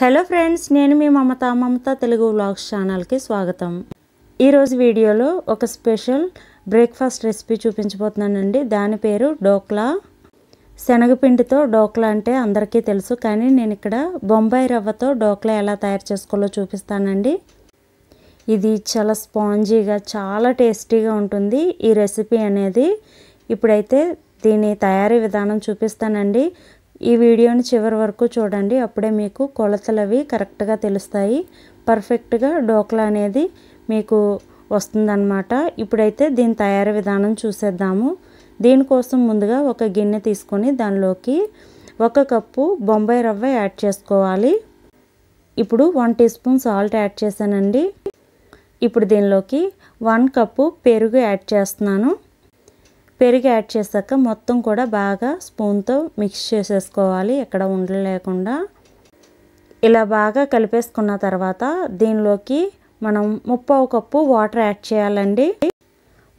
hello friends నేను మీ మమత మమత Telugu vlogs ఛానల్కి స్వాగతం ఈరోజు వీడియోలో ఒక స్పెషల్ బ్రేక్ఫాస్ట్ రెసిపీ చూపించబోతున్నానండి దాని పేరు డోక్లా శనగపిండితో డోక్లా అంటే అందరికీ తెలుసు కానీ నేను ఇక్కడ బొంబాయి రవ్వతో డోక్లా ఎలా తయారు చేసుకోవాలో చూపిస్తానండి ఇది చాలా స్పాంజీగా చాలా టేస్టీగా ఉంటుంది ఈ రెసిపీ అనేది ఇప్పుడైతే దీని తయారీ విధానం చూపిస్తానండి ఈ వీడియోని చివరి వరకు చూడండి అప్పుడే మీకు కొలతలు అవి కరెక్ట్గా తెలుస్తాయి పర్ఫెక్ట్గా డోక్లా అనేది మీకు వస్తుందన్నమాట ఇప్పుడైతే దీని తయారీ విధానం చూసేద్దాము దీనికోసం ముందుగా ఒక గిన్నె తీసుకొని దానిలోకి ఒక కప్పు బొంబాయి రవ్వ యాడ్ చేసుకోవాలి ఇప్పుడు one teaspoon salt add చేశానండి ఇప్పుడు దీనిలోకి వన్ కప్పు పెరుగు యాడ్ చేస్తున్నాను పెరుగు యాడ్ చేశాక మొత్తం కూడా బాగా స్పూన్తో మిక్స్ చేసేసుకోవాలి ఎక్కడ ఉండలు లేకుండా ఇలా బాగా కలిపేసుకున్న తర్వాత దీనిలోకి మనం ముప్పావు కప్పు వాటర్ యాడ్ చేయాలండి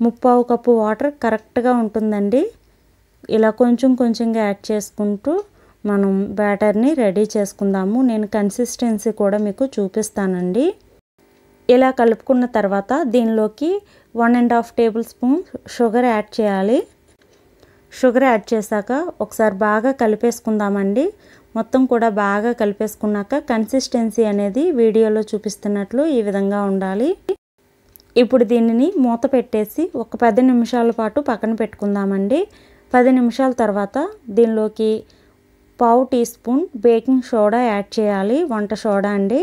ముప్పావు కప్పు వాటర్ కరెక్ట్గా ఉంటుందండి ఇలా కొంచెం కొంచెంగా యాడ్ చేసుకుంటూ మనం బ్యాటర్ని రెడీ చేసుకుందాము నేను కన్సిస్టెన్సీ కూడా మీకు చూపిస్తానండి ఇలా కలుపుకున్న తర్వాత దీనిలోకి one and half tablespoon sugar add చేయాలి షుగర్ యాడ్ చేశాక ఒకసారి బాగా కలిపేసుకుందామండి మొత్తం కూడా బాగా కలిపేసుకున్నాక కన్సిస్టెన్సీ అనేది వీడియోలో చూపిస్తున్నట్లు ఈ విధంగా ఉండాలి ఇప్పుడు దీనిని మూత పెట్టేసి ఒక పది నిమిషాల పాటు పక్కన పెట్టుకుందామండి పది నిమిషాల తర్వాత దీనిలోకి పావు teaspoon baking soda add చేయాలి వంట సోడా అండి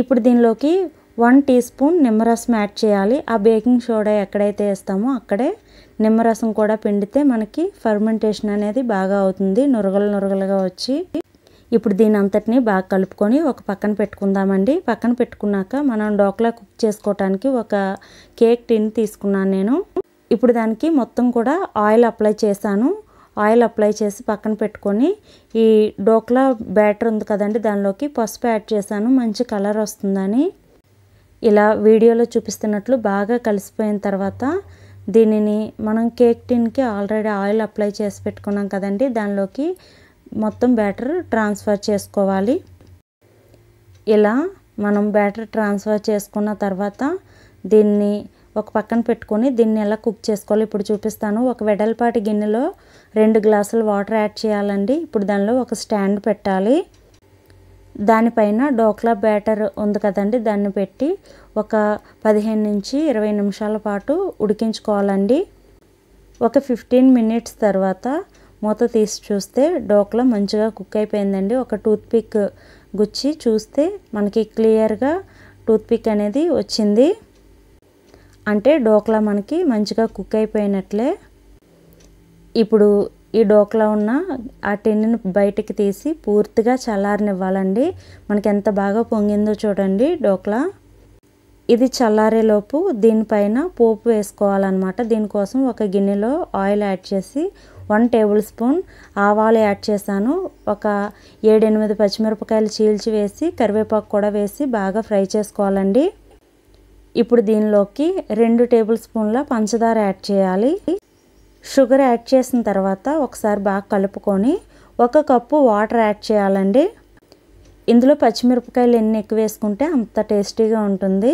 ఇప్పుడు దీనిలోకి వన్ టీ స్పూన్ నిమ్మరసం యాడ్ చేయాలి ఆ బేకింగ్ సోడా ఎక్కడైతే వేస్తామో అక్కడే నిమ్మరసం కూడా పిండితే మనకి ఫర్మెంటేషన్ అనేది బాగా అవుతుంది నురగలు నురగలుగా వచ్చి ఇప్పుడు దీని అంతటిని బాగా కలుపుకొని ఒక పక్కన పెట్టుకుందామండి పక్కన పెట్టుకున్నాక మనం డోక్లా కుక్ చేసుకోవటానికి ఒక కేక్ టిన్ తీసుకున్నాను నేను ఇప్పుడు దానికి మొత్తం కూడా ఆయిల్ అప్లై చేశాను ఆయిల్ అప్లై చేసి పక్కన పెట్టుకొని ఈ డోక్లా బ్యాటర్ ఉంది కదండి దానిలోకి పసుపు యాడ్ చేశాను మంచి కలర్ వస్తుందని ఇలా వీడియోలో చూపిస్తున్నట్లు బాగా కలిసిపోయిన తర్వాత దీనిని మనం కేక్ టిన్కి ఆల్రెడీ ఆయిల్ అప్లై చేసి పెట్టుకున్నాం కదండి దానిలోకి మొత్తం బ్యాటర్ ట్రాన్స్ఫర్ చేసుకోవాలి ఇలా మనం బ్యాటర్ ట్రాన్స్ఫర్ చేసుకున్న తర్వాత దీన్ని ఒక పక్కన పెట్టుకొని దీన్ని ఎలా కుక్ చేసుకోవాలి ఇప్పుడు చూపిస్తాను ఒక వెడల్పాటి గిన్నెలో రెండు గ్లాసులు వాటర్ యాడ్ చేయాలండి ఇప్పుడు దానిలో ఒక స్టాండ్ పెట్టాలి దానిపైన డోక్లా బ్యాటర్ ఉంది కదండి దాన్ని పెట్టి ఒక పదిహేను నుంచి ఇరవై నిమిషాల పాటు ఉడికించుకోవాలండి ఒక ఫిఫ్టీన్ మినిట్స్ తర్వాత మూత తీసి చూస్తే డోక్లా మంచిగా కుక్ అయిపోయిందండి ఒక టూత్పిక్ గుచ్చి చూస్తే మనకి క్లియర్గా టూత్పిక్ అనేది వచ్చింది అంటే డోక్లా మనకి మంచిగా కుక్ అయిపోయినట్లే ఇప్పుడు ఈ డోక్లో ఉన్న ఆ టెన్నును బయటికి తీసి పూర్తిగా చల్లారనివ్వాలండి మనకి ఎంత బాగా పొంగిందో చూడండి డోక్లా ఇది చల్లారేలోపు దీనిపైన పోపు వేసుకోవాలన్నమాట దీనికోసం ఒక గిన్నెలో ఆయిల్ యాడ్ చేసి వన్ టేబుల్ స్పూన్ ఆవాలు యాడ్ చేశాను ఒక ఏడెనిమిది పచ్చిమిరపకాయలు చీల్చి వేసి కరివేపాకు కూడా వేసి బాగా ఫ్రై చేసుకోవాలండి ఇప్పుడు దీనిలోకి రెండు టేబుల్ స్పూన్ల పంచదార యాడ్ చేయాలి షుగర్ యాడ్ చేసిన తర్వాత ఒకసారి బాగా కలుపుకొని ఒక కప్పు వాటర్ యాడ్ చేయాలండి ఇందులో పచ్చిమిరపకాయలు ఎన్ని ఎక్కువ వేసుకుంటే అంత టేస్టీగా ఉంటుంది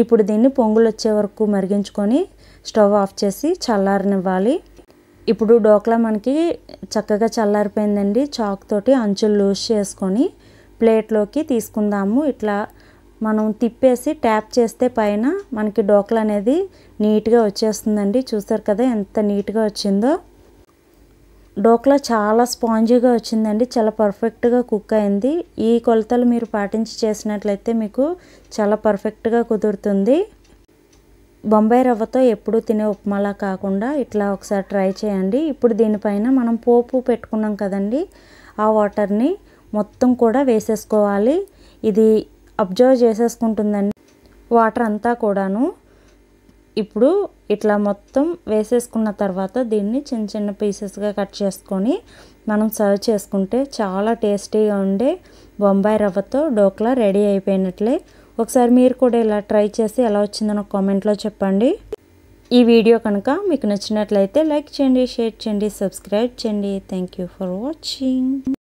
ఇప్పుడు దీన్ని పొంగులు వచ్చే వరకు మరిగించుకొని స్టవ్ ఆఫ్ చేసి చల్లారనివ్వాలి ఇప్పుడు డోక్లా మనకి చక్కగా చల్లారిపోయిందండి చాక్ తోటి అంచులు లూజ్ చేసుకొని ప్లేట్లోకి తీసుకుందాము ఇట్లా మనం తిప్పేసి ట్యాప్ చేస్తే పైన మనకి డోకలు అనేది నీట్గా వచ్చేస్తుందండి చూసారు కదా ఎంత నీట్గా వచ్చిందో డోక్లా చాలా స్పాంజీగా వచ్చిందండి చాలా పర్ఫెక్ట్గా కుక్ అయింది ఈ కొలతలు మీరు పాటించి చేసినట్లయితే మీకు చాలా పర్ఫెక్ట్గా కుదురుతుంది బొంబాయి రవ్వతో ఎప్పుడూ తినే ఉప్మాలా కాకుండా ఇట్లా ఒకసారి ట్రై చేయండి ఇప్పుడు దీనిపైన మనం పోపు పెట్టుకున్నాం కదండి ఆ వాటర్ని మొత్తం కూడా వేసేసుకోవాలి ఇది అబ్జర్వ్ చేసేసుకుంటుందండి వాటర్ అంతా కూడాను ఇప్పుడు ఇట్లా మొత్తం వేసేసుకున్న తర్వాత దీన్ని చిన్న చిన్న పీసెస్గా కట్ చేసుకొని మనం సర్వ్ చేసుకుంటే చాలా టేస్టీగా ఉండే బొంబాయి రవ్వతో డోక్లా రెడీ అయిపోయినట్లే ఒకసారి మీరు కూడా ఇలా ట్రై చేసి ఎలా వచ్చిందని నాకు కామెంట్లో చెప్పండి ఈ వీడియో కనుక మీకు నచ్చినట్లయితే లైక్ చేయండి షేర్ చేయండి సబ్స్క్రైబ్ చేయండి థ్యాంక్ యూ ఫర్ వాచింగ్